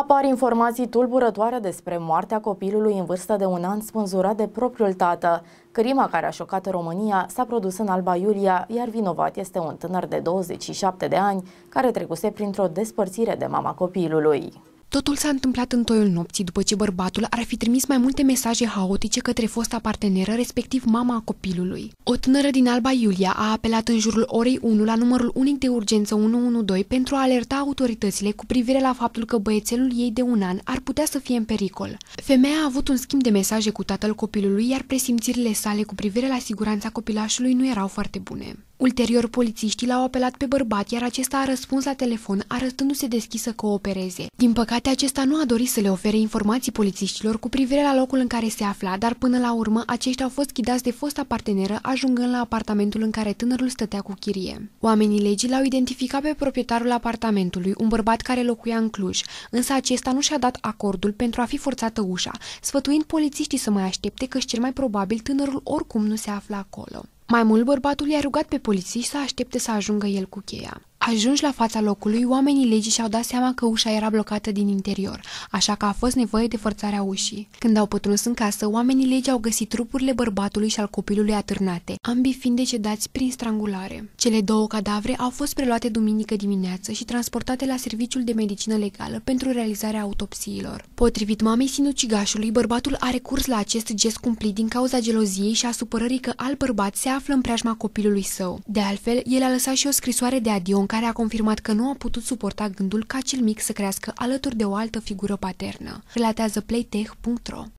Apar informații tulburătoare despre moartea copilului în vârstă de un an spânzurat de propriul tată. Crima care a șocat România s-a produs în Alba Iulia, iar vinovat este un tânăr de 27 de ani care trecuse printr-o despărțire de mama copilului. Totul s-a întâmplat în toiul nopții, după ce bărbatul ar fi trimis mai multe mesaje haotice către fosta parteneră, respectiv mama a copilului. O tânără din Alba Iulia a apelat în jurul orei 1 la numărul unic de urgență 112 pentru a alerta autoritățile cu privire la faptul că băiețelul ei de un an ar putea să fie în pericol. Femeia a avut un schimb de mesaje cu tatăl copilului, iar presimțirile sale cu privire la siguranța copilașului nu erau foarte bune. Ulterior, polițiștii l-au apelat pe bărbat, iar acesta a răspuns la telefon, arătându-se deschis să coopereze. Din păcate, toate acestea nu a dorit să le ofere informații polițiștilor cu privire la locul în care se afla, dar până la urmă aceștia au fost ghidați de fosta parteneră, ajungând la apartamentul în care tânărul stătea cu chirie. Oamenii legii l-au identificat pe proprietarul apartamentului, un bărbat care locuia în Cluj, însă acesta nu și-a dat acordul pentru a fi forțată ușa, sfătuind polițiștii să mai aștepte că cel mai probabil tânărul oricum nu se află acolo. Mai mult, bărbatul i-a rugat pe polițiști să aștepte să ajungă el cu cheia. Ajunși la fața locului, oamenii legii și-au dat seama că ușa era blocată din interior, așa că a fost nevoie de forțarea ușii. Când au pătruns în casă, oamenii legii au găsit trupurile bărbatului și al copilului atârnate, ambii fiind decedați prin strangulare. Cele două cadavre au fost preluate duminică dimineață și transportate la serviciul de medicină legală pentru realizarea autopsiilor. Potrivit mamei sinucigașului, bărbatul a recurs la acest gest cumplit din cauza geloziei și a supărării că alt bărbat se află în preajma copilului său. De altfel, el a lăsat și o scrisoare de adio în care a confirmat că nu a putut suporta gândul ca cel mic să crească alături de o altă figură paternă, relatează playtech.ro.